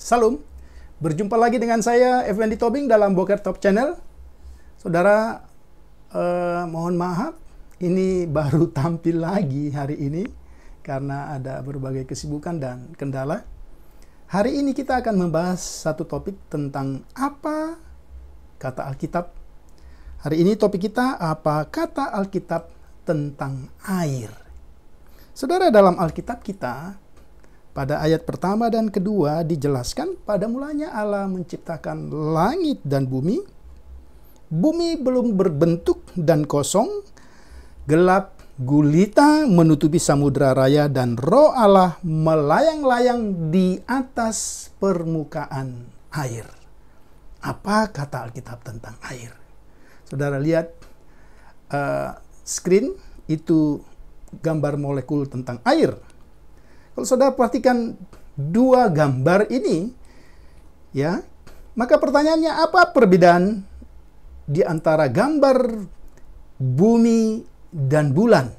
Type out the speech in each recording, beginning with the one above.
Salam, berjumpa lagi dengan saya Effendi Tobing dalam Boker Top Channel. Saudara, eh, mohon maaf, ini baru tampil lagi hari ini karena ada berbagai kesibukan dan kendala. Hari ini kita akan membahas satu topik tentang apa kata Alkitab. Hari ini topik kita apa kata Alkitab tentang air. Saudara dalam Alkitab kita pada ayat pertama dan kedua dijelaskan pada mulanya Allah menciptakan langit dan bumi. Bumi belum berbentuk dan kosong, gelap Gulita menutupi samudra raya dan roh Allah melayang-layang di atas permukaan air. Apa kata Alkitab tentang air? Saudara lihat uh, screen itu gambar molekul tentang air. Kalau saudara perhatikan dua gambar ini, ya, maka pertanyaannya apa perbedaan di antara gambar bumi dan bulan.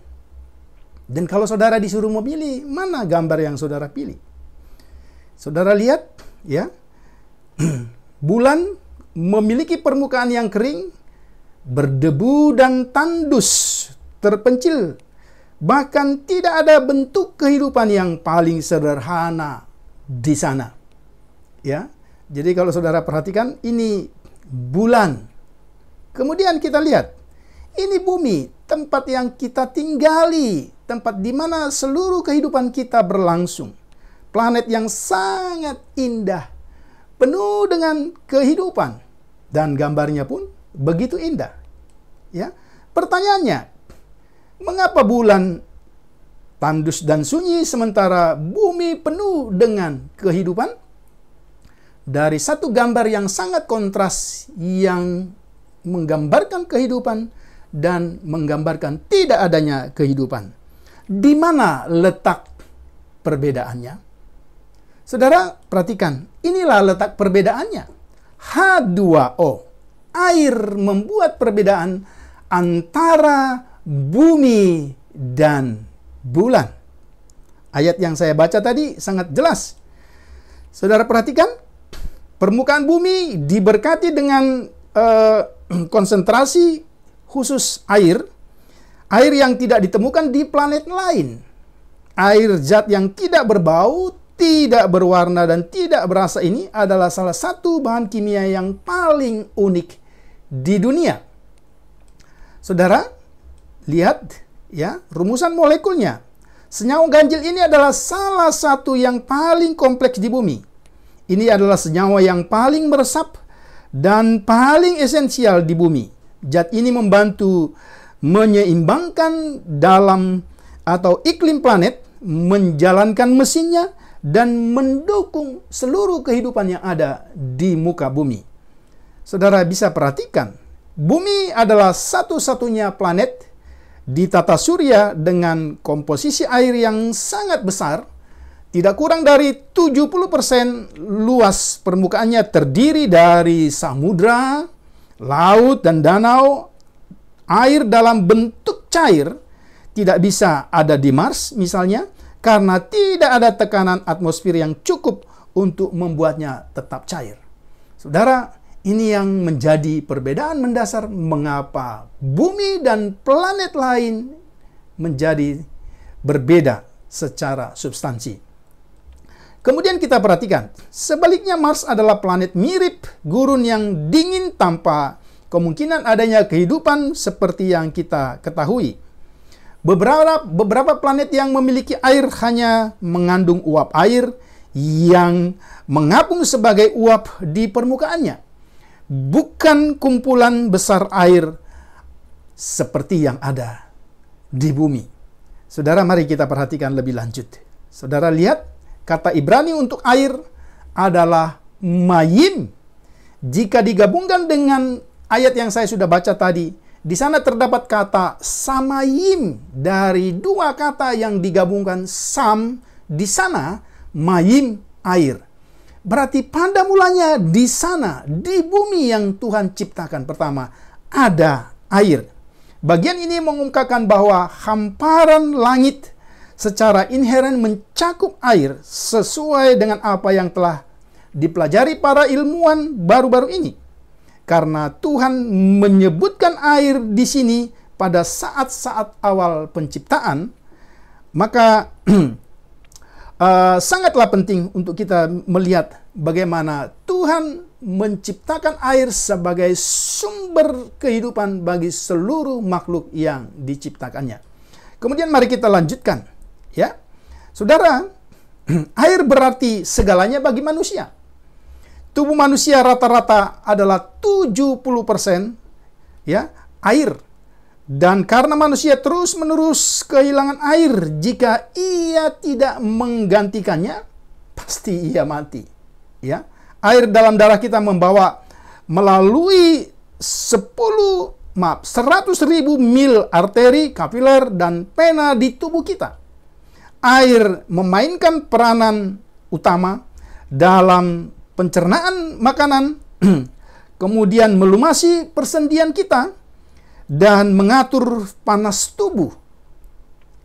Dan kalau saudara disuruh memilih, mana gambar yang saudara pilih? Saudara lihat, ya, bulan memiliki permukaan yang kering, berdebu dan tandus, terpencil, bahkan tidak ada bentuk kehidupan yang paling sederhana di sana. Ya, jadi kalau saudara perhatikan, ini bulan. Kemudian kita lihat, ini bumi tempat yang kita tinggali, tempat di mana seluruh kehidupan kita berlangsung. Planet yang sangat indah, penuh dengan kehidupan dan gambarnya pun begitu indah. Ya. Pertanyaannya, mengapa bulan tandus dan sunyi sementara bumi penuh dengan kehidupan? Dari satu gambar yang sangat kontras yang menggambarkan kehidupan dan menggambarkan tidak adanya kehidupan. Di mana letak perbedaannya? Saudara, perhatikan, inilah letak perbedaannya. H2O, air membuat perbedaan antara bumi dan bulan. Ayat yang saya baca tadi sangat jelas. Saudara perhatikan, permukaan bumi diberkati dengan uh, konsentrasi khusus air, air yang tidak ditemukan di planet lain. Air zat yang tidak berbau, tidak berwarna, dan tidak berasa ini adalah salah satu bahan kimia yang paling unik di dunia. Saudara, lihat ya rumusan molekulnya. Senyawa ganjil ini adalah salah satu yang paling kompleks di bumi. Ini adalah senyawa yang paling meresap dan paling esensial di bumi. Zat ini membantu menyeimbangkan dalam atau iklim planet, menjalankan mesinnya, dan mendukung seluruh kehidupan yang ada di muka bumi. Saudara bisa perhatikan, bumi adalah satu-satunya planet di tata surya dengan komposisi air yang sangat besar, tidak kurang dari 70% luas permukaannya terdiri dari samudra, laut dan danau, air dalam bentuk cair tidak bisa ada di Mars misalnya karena tidak ada tekanan atmosfer yang cukup untuk membuatnya tetap cair. Saudara, ini yang menjadi perbedaan mendasar mengapa bumi dan planet lain menjadi berbeda secara substansi. Kemudian kita perhatikan, sebaliknya Mars adalah planet mirip gurun yang dingin tanpa kemungkinan adanya kehidupan seperti yang kita ketahui. Beberapa, beberapa planet yang memiliki air hanya mengandung uap air yang mengapung sebagai uap di permukaannya. Bukan kumpulan besar air seperti yang ada di bumi. Saudara, mari kita perhatikan lebih lanjut. Saudara lihat Kata Ibrani untuk air adalah mayim. Jika digabungkan dengan ayat yang saya sudah baca tadi, di sana terdapat kata samayim dari dua kata yang digabungkan sam di sana mayim air. Berarti pada mulanya di sana, di bumi yang Tuhan ciptakan pertama, ada air. Bagian ini mengungkapkan bahwa hamparan langit secara inheren mencakup air sesuai dengan apa yang telah dipelajari para ilmuwan baru-baru ini. Karena Tuhan menyebutkan air di sini pada saat-saat awal penciptaan, maka uh, sangatlah penting untuk kita melihat bagaimana Tuhan menciptakan air sebagai sumber kehidupan bagi seluruh makhluk yang diciptakannya. Kemudian mari kita lanjutkan Ya. Saudara, air berarti segalanya bagi manusia. Tubuh manusia rata-rata adalah 70% ya, air. Dan karena manusia terus-menerus kehilangan air, jika ia tidak menggantikannya, pasti ia mati. Ya. Air dalam darah kita membawa melalui 10 maaf 100 ribu mil arteri, kapiler, dan pena di tubuh kita air memainkan peranan utama dalam pencernaan makanan, kemudian melumasi persendian kita dan mengatur panas tubuh.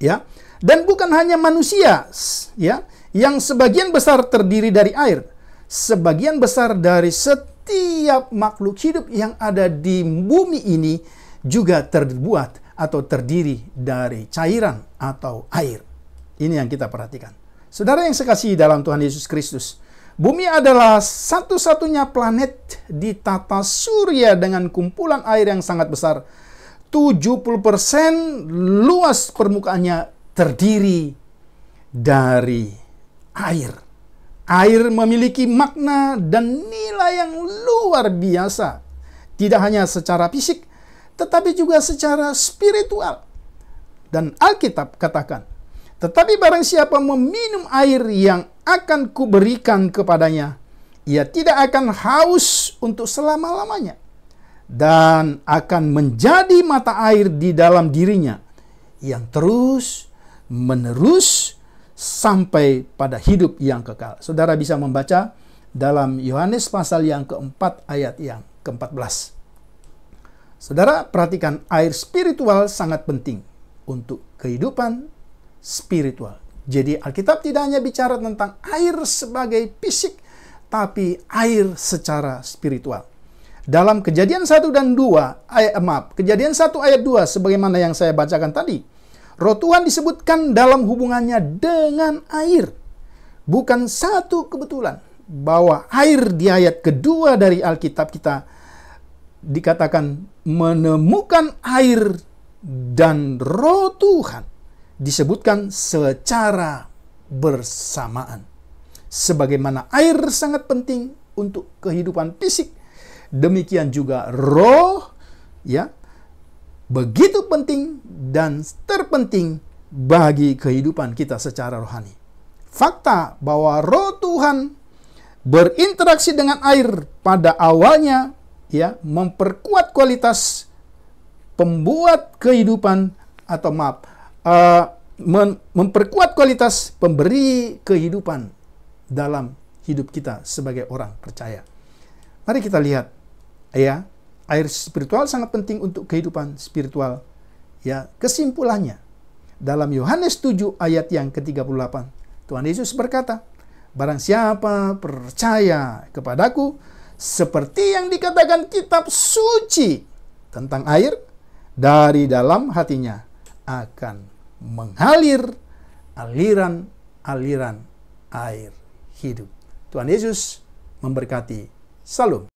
Ya. Dan bukan hanya manusia, ya, yang sebagian besar terdiri dari air. Sebagian besar dari setiap makhluk hidup yang ada di bumi ini juga terbuat atau terdiri dari cairan atau air. Ini yang kita perhatikan. Saudara yang sekasih dalam Tuhan Yesus Kristus, bumi adalah satu-satunya planet di tata surya dengan kumpulan air yang sangat besar. 70% luas permukaannya terdiri dari air. Air memiliki makna dan nilai yang luar biasa. Tidak hanya secara fisik, tetapi juga secara spiritual. Dan Alkitab katakan, tetapi barang siapa meminum air yang akan kuberikan kepadanya, ia tidak akan haus untuk selama-lamanya dan akan menjadi mata air di dalam dirinya yang terus menerus sampai pada hidup yang kekal. Saudara bisa membaca dalam Yohanes pasal yang keempat ayat yang ke-14. Saudara perhatikan air spiritual sangat penting untuk kehidupan spiritual. Jadi Alkitab tidak hanya bicara tentang air sebagai fisik, tapi air secara spiritual. Dalam kejadian 1 dan 2, ayat, eh, maaf, kejadian 1 ayat 2 sebagaimana yang saya bacakan tadi, roh Tuhan disebutkan dalam hubungannya dengan air. Bukan satu kebetulan bahwa air di ayat kedua dari Alkitab kita dikatakan menemukan air dan roh Tuhan disebutkan secara bersamaan. Sebagaimana air sangat penting untuk kehidupan fisik, demikian juga roh ya begitu penting dan terpenting bagi kehidupan kita secara rohani. Fakta bahwa roh Tuhan berinteraksi dengan air pada awalnya ya memperkuat kualitas pembuat kehidupan atau maaf uh, memperkuat kualitas pemberi kehidupan dalam hidup kita sebagai orang percaya. Mari kita lihat ya, air spiritual sangat penting untuk kehidupan spiritual. Ya, kesimpulannya dalam Yohanes 7 ayat yang ke-38 Tuhan Yesus berkata, "Barang siapa percaya kepadaku seperti yang dikatakan kitab suci tentang air dari dalam hatinya akan mengalir aliran-aliran air hidup. Tuhan Yesus memberkati. Salam.